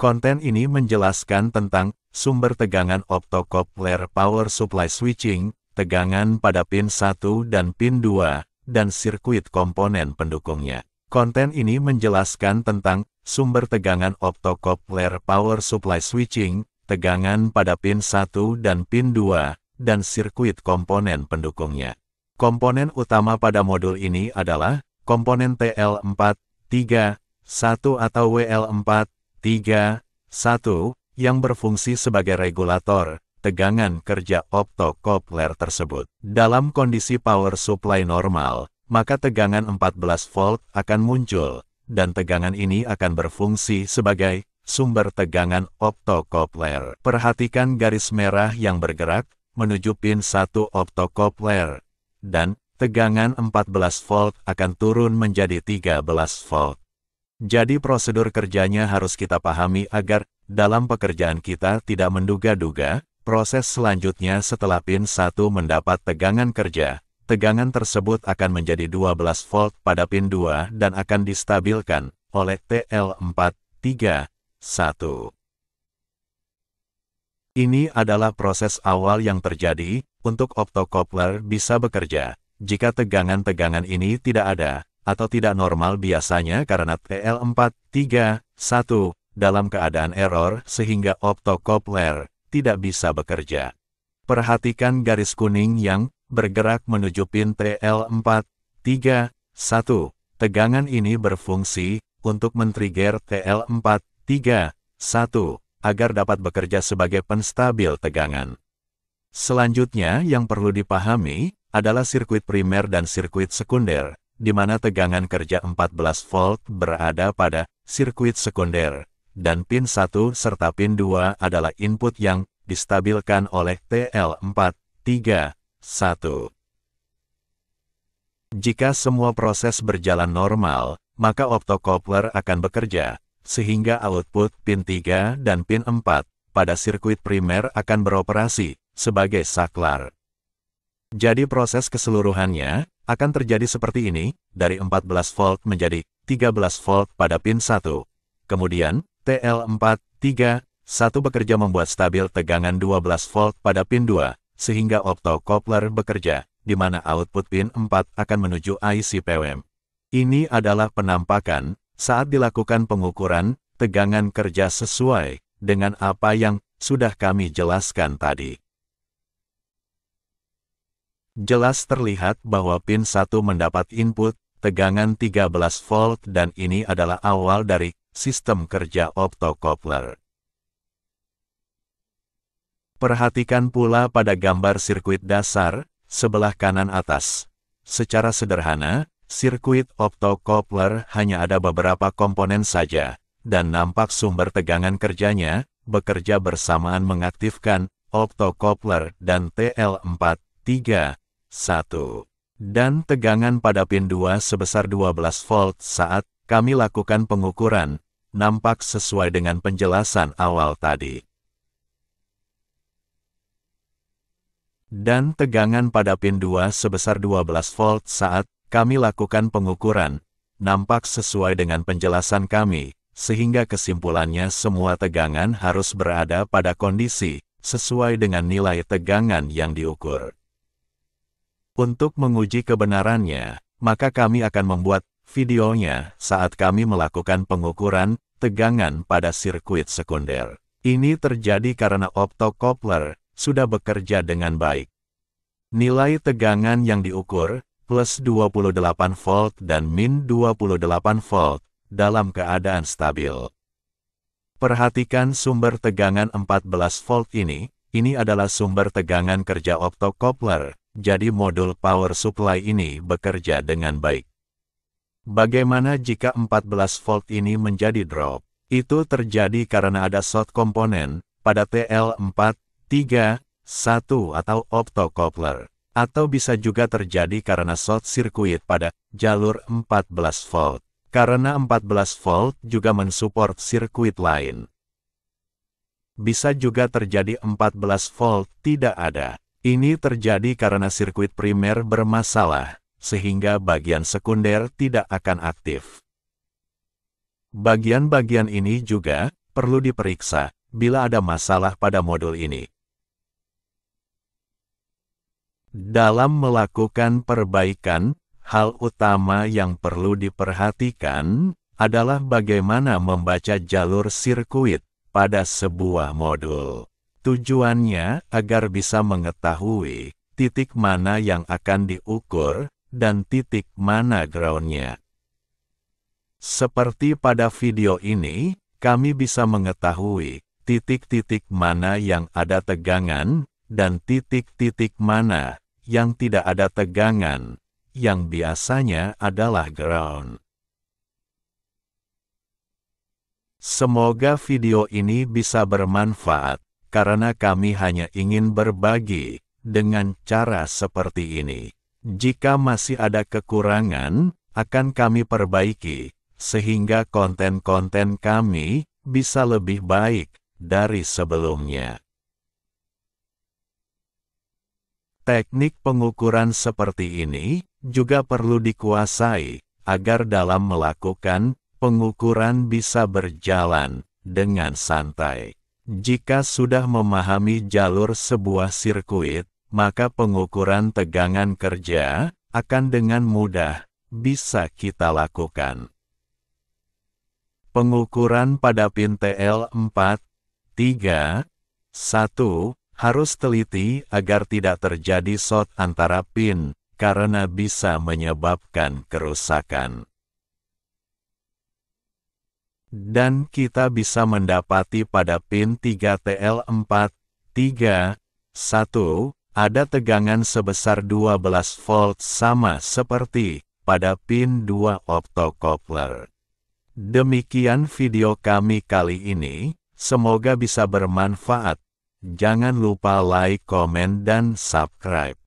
Konten ini menjelaskan tentang sumber tegangan optocoupler power supply switching, tegangan pada pin 1 dan pin 2, dan sirkuit komponen pendukungnya. Konten ini menjelaskan tentang sumber tegangan optocoupler power supply switching, tegangan pada pin 1 dan pin 2, dan sirkuit komponen pendukungnya. Komponen utama pada modul ini adalah komponen TL4, 3, 1 atau WL4, 3, 1, yang berfungsi sebagai regulator, tegangan kerja optocoupler tersebut. Dalam kondisi power supply normal, maka tegangan 14 volt akan muncul, dan tegangan ini akan berfungsi sebagai sumber tegangan optocoupler. Perhatikan garis merah yang bergerak menuju pin 1 optocoupler, dan tegangan 14 volt akan turun menjadi 13 volt. Jadi prosedur kerjanya harus kita pahami agar dalam pekerjaan kita tidak menduga-duga, proses selanjutnya setelah pin 1 mendapat tegangan kerja, tegangan tersebut akan menjadi 12 volt pada pin 2 dan akan distabilkan oleh tl 431 Ini adalah proses awal yang terjadi untuk optocoupler bisa bekerja. Jika tegangan-tegangan ini tidak ada, atau tidak normal biasanya karena tl 431 dalam keadaan error sehingga optocoupler tidak bisa bekerja. Perhatikan garis kuning yang bergerak menuju pin tl 431 Tegangan ini berfungsi untuk men-trigger tl 431 agar dapat bekerja sebagai penstabil tegangan. Selanjutnya yang perlu dipahami adalah sirkuit primer dan sirkuit sekunder, di mana tegangan kerja 14 volt berada pada sirkuit sekunder, dan pin 1 serta pin 2 adalah input yang distabilkan oleh tl 431 Jika semua proses berjalan normal, maka optocoupler akan bekerja, sehingga output pin 3 dan pin 4 pada sirkuit primer akan beroperasi sebagai saklar. Jadi proses keseluruhannya akan terjadi seperti ini, dari 14 volt menjadi 13 volt pada pin 1. Kemudian, TL4, 3, 1 bekerja membuat stabil tegangan 12 volt pada pin 2, sehingga optocoupler bekerja, di mana output pin 4 akan menuju IC PWM. Ini adalah penampakan saat dilakukan pengukuran tegangan kerja sesuai dengan apa yang sudah kami jelaskan tadi. Jelas terlihat bahwa pin 1 mendapat input tegangan 13 volt dan ini adalah awal dari sistem kerja optocoupler. Perhatikan pula pada gambar sirkuit dasar, sebelah kanan atas. Secara sederhana, sirkuit optocoupler hanya ada beberapa komponen saja, dan nampak sumber tegangan kerjanya bekerja bersamaan mengaktifkan optocoupler dan tl 43 1. Dan tegangan pada pin 2 sebesar 12 volt saat kami lakukan pengukuran, nampak sesuai dengan penjelasan awal tadi. Dan tegangan pada pin 2 sebesar 12 volt saat kami lakukan pengukuran, nampak sesuai dengan penjelasan kami, sehingga kesimpulannya semua tegangan harus berada pada kondisi sesuai dengan nilai tegangan yang diukur. Untuk menguji kebenarannya, maka kami akan membuat videonya saat kami melakukan pengukuran tegangan pada sirkuit sekunder. Ini terjadi karena optocoupler sudah bekerja dengan baik. Nilai tegangan yang diukur, plus 28 volt dan min 28 volt, dalam keadaan stabil. Perhatikan sumber tegangan 14 volt ini, ini adalah sumber tegangan kerja optocoupler, jadi modul power supply ini bekerja dengan baik. Bagaimana jika 14 volt ini menjadi drop? Itu terjadi karena ada short komponen pada TL4, 3, 1 atau optocoupler. Atau bisa juga terjadi karena short circuit pada jalur 14 volt. Karena 14 volt juga mensupport sirkuit lain. Bisa juga terjadi 14 volt tidak ada. Ini terjadi karena sirkuit primer bermasalah, sehingga bagian sekunder tidak akan aktif. Bagian-bagian ini juga perlu diperiksa bila ada masalah pada modul ini. Dalam melakukan perbaikan, hal utama yang perlu diperhatikan adalah bagaimana membaca jalur sirkuit pada sebuah modul. Tujuannya agar bisa mengetahui titik mana yang akan diukur dan titik mana groundnya. Seperti pada video ini, kami bisa mengetahui titik-titik mana yang ada tegangan dan titik-titik mana yang tidak ada tegangan, yang biasanya adalah ground. Semoga video ini bisa bermanfaat karena kami hanya ingin berbagi dengan cara seperti ini. Jika masih ada kekurangan, akan kami perbaiki, sehingga konten-konten kami bisa lebih baik dari sebelumnya. Teknik pengukuran seperti ini juga perlu dikuasai agar dalam melakukan pengukuran bisa berjalan dengan santai. Jika sudah memahami jalur sebuah sirkuit, maka pengukuran tegangan kerja akan dengan mudah bisa kita lakukan. Pengukuran pada pin TL4, 3, 1 harus teliti agar tidak terjadi short antara pin karena bisa menyebabkan kerusakan dan kita bisa mendapati pada pin 3TL4, 3, 1, ada tegangan sebesar 12 volt sama seperti pada pin 2 optocoupler. Demikian video kami kali ini, semoga bisa bermanfaat. Jangan lupa like, komen, dan subscribe.